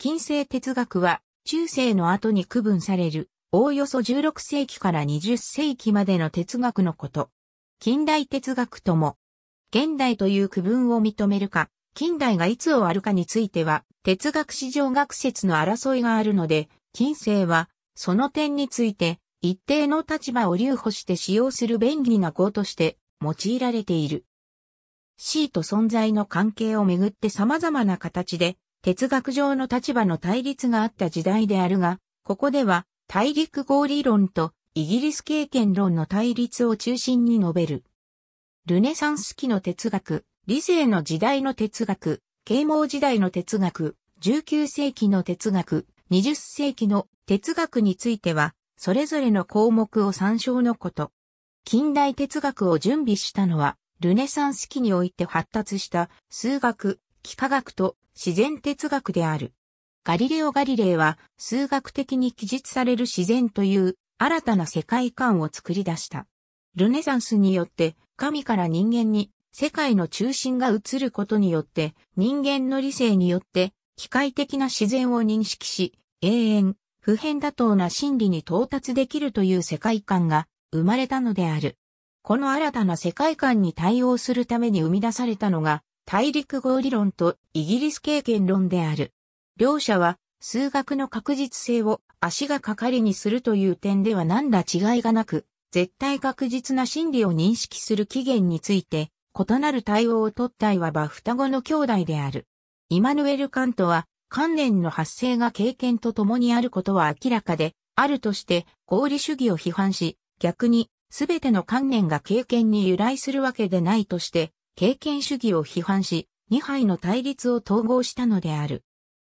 近世哲学は、中世の後に区分される、おおよそ16世紀から20世紀までの哲学のこと。近代哲学とも、現代という区分を認めるか、近代がいつ終わるかについては、哲学史上学説の争いがあるので、近世は、その点について、一定の立場を留保して使用する便利な語として用いられている。死と存在の関係をめぐって様々な形で哲学上の立場の対立があった時代であるが、ここでは大陸合理論とイギリス経験論の対立を中心に述べる。ルネサンス期の哲学、理性の時代の哲学、啓蒙時代の哲学、19世紀の哲学、20世紀の哲学については、それぞれの項目を参照のこと。近代哲学を準備したのは、ルネサンス期において発達した数学、幾何学と自然哲学である。ガリレオ・ガリレイは数学的に記述される自然という新たな世界観を作り出した。ルネサンスによって神から人間に世界の中心が移ることによって人間の理性によって機械的な自然を認識し永遠、不変妥当な真理に到達できるという世界観が生まれたのである。この新たな世界観に対応するために生み出されたのが大陸合理論とイギリス経験論である。両者は数学の確実性を足がかかりにするという点では何ら違いがなく、絶対確実な真理を認識する起源について異なる対応を取ったいわば双子の兄弟である。イマヌエル・カントは観念の発生が経験と共にあることは明らかで、あるとして合理主義を批判し、逆にすべての観念が経験に由来するわけでないとして、経験主義を批判し、2杯の対立を統合したのである。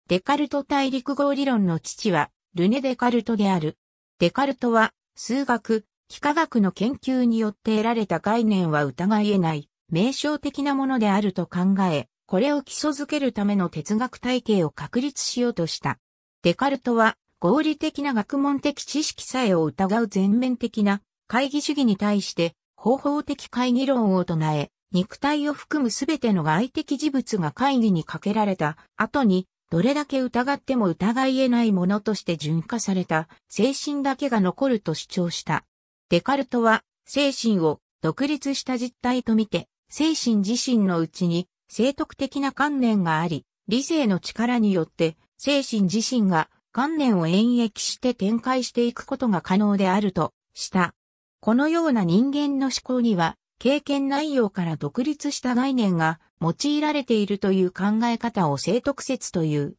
デカルト大陸合理論の父は、ルネ・デカルトである。デカルトは、数学、幾何学の研究によって得られた概念は疑い得ない、名称的なものであると考え、これを基礎づけるための哲学体系を確立しようとした。デカルトは、合理的な学問的知識さえを疑う全面的な会議主義に対して、方法的会議論を唱え、肉体を含むすべての外的事物が会議にかけられた後に、どれだけ疑っても疑い得ないものとして純化された精神だけが残ると主張した。デカルトは精神を独立した実体とみて、精神自身のうちに正徳的な観念があり、理性の力によって精神自身が観念を演繹して展開していくことが可能であるとした。このような人間の思考には経験内容から独立した概念が用いられているという考え方を正徳説という。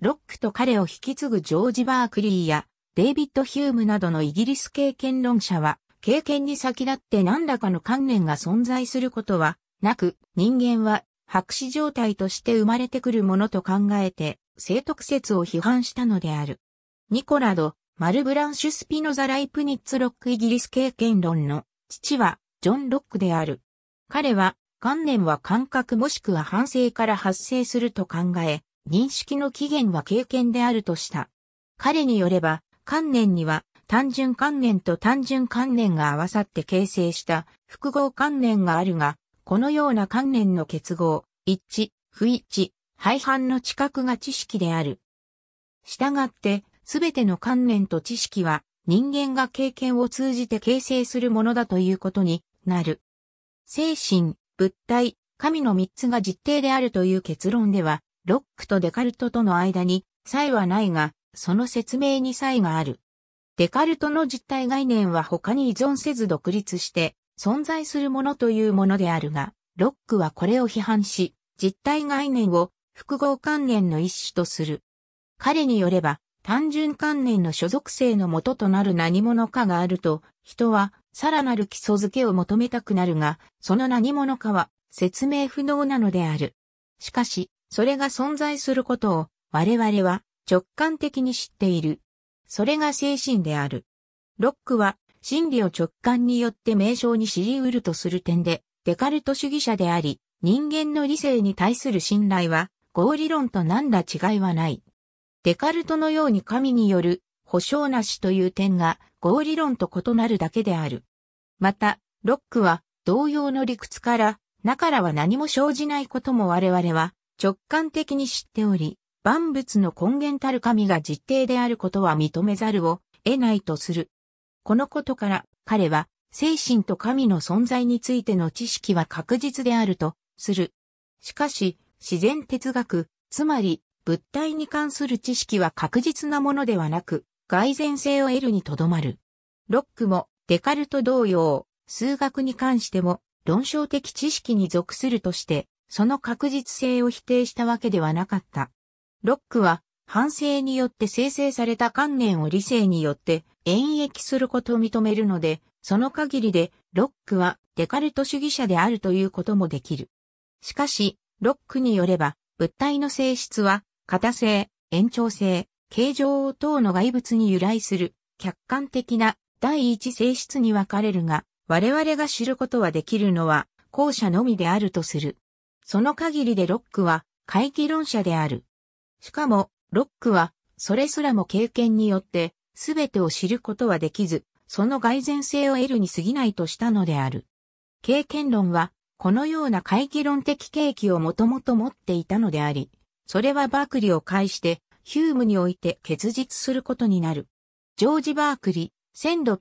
ロックと彼を引き継ぐジョージ・バークリーやデイビッド・ヒュームなどのイギリス経験論者は、経験に先立って何らかの観念が存在することはなく、人間は白紙状態として生まれてくるものと考えて、正徳説を批判したのである。ニコラド、マルブランシュ・スピノザ・ライプニッツ・ロックイギリス経験論の父はジョン・ロックである。彼は、観念は感覚もしくは反省から発生すると考え、認識の起源は経験であるとした。彼によれば、観念には単純観念と単純観念が合わさって形成した複合観念があるが、このような観念の結合、一致、不一致、廃反の知覚が知識である。したがって、すべての観念と知識は人間が経験を通じて形成するものだということになる。精神、物体、神の三つが実定であるという結論では、ロックとデカルトとの間に差異はないが、その説明に差異がある。デカルトの実体概念は他に依存せず独立して存在するものというものであるが、ロックはこれを批判し、実体概念を複合観念の一種とする。彼によれば、単純観念の所属性のもととなる何者かがあると、人はさらなる基礎づけを求めたくなるが、その何者かは説明不能なのである。しかし、それが存在することを我々は直感的に知っている。それが精神である。ロックは真理を直感によって名称に知り得るとする点で、デカルト主義者であり、人間の理性に対する信頼は合理論と何ら違いはない。デカルトのように神による保証なしという点が合理論と異なるだけである。また、ロックは同様の理屈から、中からは何も生じないことも我々は直感的に知っており、万物の根源たる神が実定であることは認めざるを得ないとする。このことから彼は精神と神の存在についての知識は確実であるとする。しかし、自然哲学、つまり物体に関する知識は確実なものではなく、蓋然性を得るにとどまる。ロックもデカルト同様、数学に関しても論証的知識に属するとして、その確実性を否定したわけではなかった。ロックは、反省によって生成された観念を理性によって演繹することを認めるので、その限りで、ロックはデカルト主義者であるということもできる。しかし、ロックによれば、物体の性質は、型性、延長性、形状等の外物に由来する客観的な第一性質に分かれるが、我々が知ることはできるのは後者のみであるとする。その限りでロックは回帰論者である。しかも、ロックは、それすらも経験によって、すべてを知ることはできず、その蓋然性を得るに過ぎないとしたのである。経験論は、このような回帰論的契機をもともと持っていたのであり、それはバークリを介して、ヒュームにおいて結実することになる。ジョージ・バークリ、ー、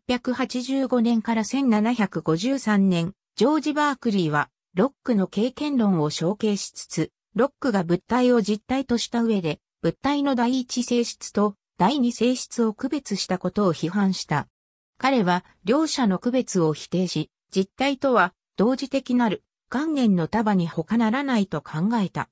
1685年から1753年、ジョージ・バークリーは、ロックの経験論を承継しつつ、ロックが物体を実体とした上で、物体の第一性質と第二性質を区別したことを批判した。彼は両者の区別を否定し、実体とは同時的なる観念の束に他ならないと考えた。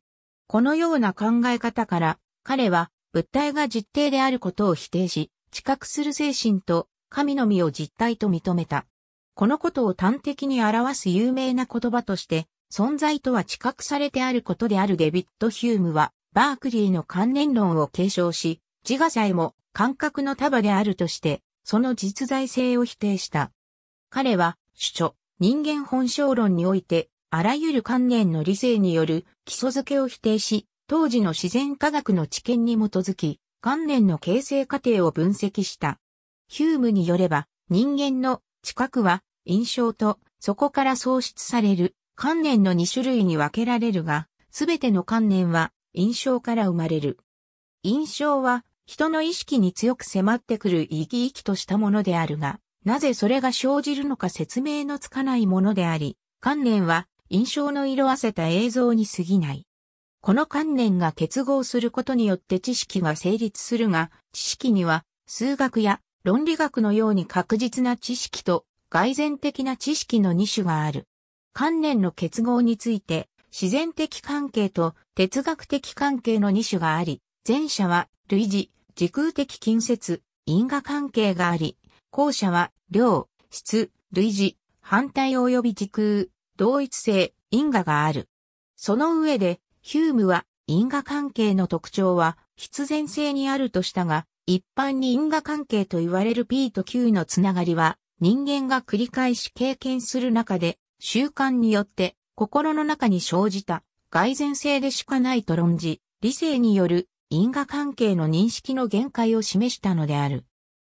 このような考え方から、彼は物体が実体であることを否定し、知覚する精神と神のみを実体と認めた。このことを端的に表す有名な言葉として、存在とは知覚されてあることであるデビッド・ヒュームは、バークリーの観念論を継承し、自我さえも感覚の束であるとして、その実在性を否定した。彼は、主著、人間本性論において、あらゆる観念の理性による基礎付けを否定し、当時の自然科学の知見に基づき、観念の形成過程を分析した。ヒュームによれば、人間の知覚は印象とそこから創出される観念の2種類に分けられるが、すべての観念は印象から生まれる。印象は人の意識に強く迫ってくる生き生きとしたものであるが、なぜそれが生じるのか説明のつかないものであり、観念は印象の色あせた映像に過ぎない。この観念が結合することによって知識が成立するが、知識には数学や論理学のように確実な知識と外然的な知識の2種がある。観念の結合について、自然的関係と哲学的関係の2種があり、前者は類似、時空的近接、因果関係があり、後者は量、質、類似、反対及び時空、同一性、因果がある。その上で、ヒュームは因果関係の特徴は必然性にあるとしたが、一般に因果関係と言われる P と Q のつながりは人間が繰り返し経験する中で習慣によって心の中に生じた蓋然性でしかないと論じ、理性による因果関係の認識の限界を示したのである。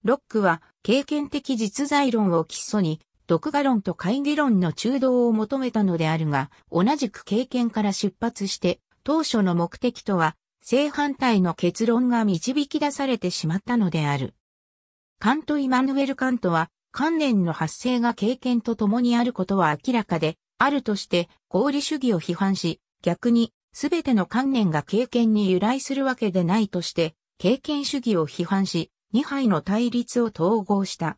ロックは経験的実在論を基礎に独画論と会議論の中道を求めたのであるが、同じく経験から出発して、当初の目的とは、正反対の結論が導き出されてしまったのである。カント・イマヌエル・カントは、観念の発生が経験と共にあることは明らかで、あるとして合理主義を批判し、逆に、すべての観念が経験に由来するわけでないとして、経験主義を批判し、二杯の対立を統合した。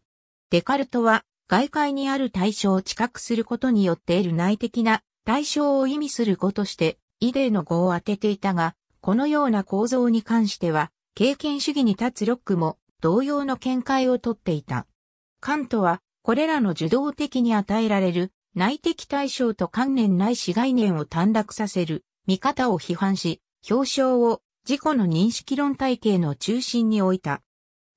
デカルトは、外界にある対象を知覚することによって得る内的な対象を意味する語として、イデーの語を当てていたが、このような構造に関しては、経験主義に立つロックも同様の見解をとっていた。カントは、これらの受動的に与えられる内的対象と関連ないし概念を短絡させる見方を批判し、表彰を自己の認識論体系の中心に置いた。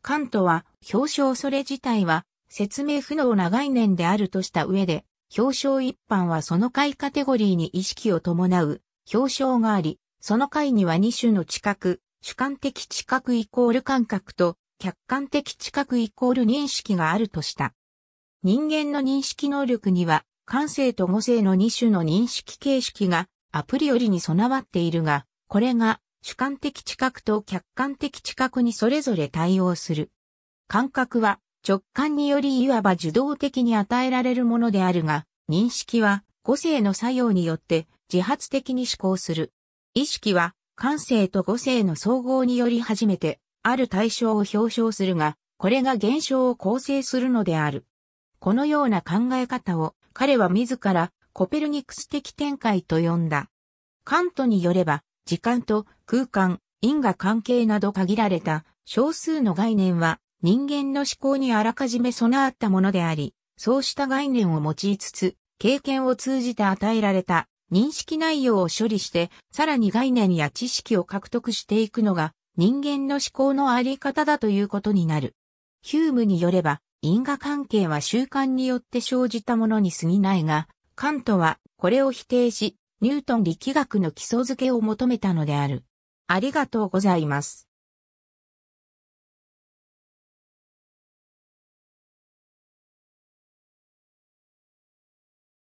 カントは、表彰それ自体は説明不能な概念であるとした上で、表彰一般はその回カテゴリーに意識を伴う表彰があり、その回には2種の知覚、主観的知覚イコール感覚と客観的知覚イコール認識があるとした。人間の認識能力には感性と語性の2種の認識形式がアプリよりに備わっているが、これが主観的知覚と客観的知覚にそれぞれ対応する。感覚は直感によりいわば受動的に与えられるものであるが、認識は個性の作用によって自発的に思考する。意識は感性と個性の総合により初めて、ある対象を表彰するが、これが現象を構成するのである。このような考え方を彼は自らコペルニクス的展開と呼んだ。カントによれば、時間と空間、因果関係など限られた少数の概念は人間の思考にあらかじめ備わったものであり、そうした概念を用いつつ、経験を通じて与えられた認識内容を処理して、さらに概念や知識を獲得していくのが人間の思考のあり方だということになる。ヒュームによれば、因果関係は習慣によって生じたものに過ぎないが、カントはこれを否定し、ニュートン力学の基礎づけを求めたのである。ありがとうございます。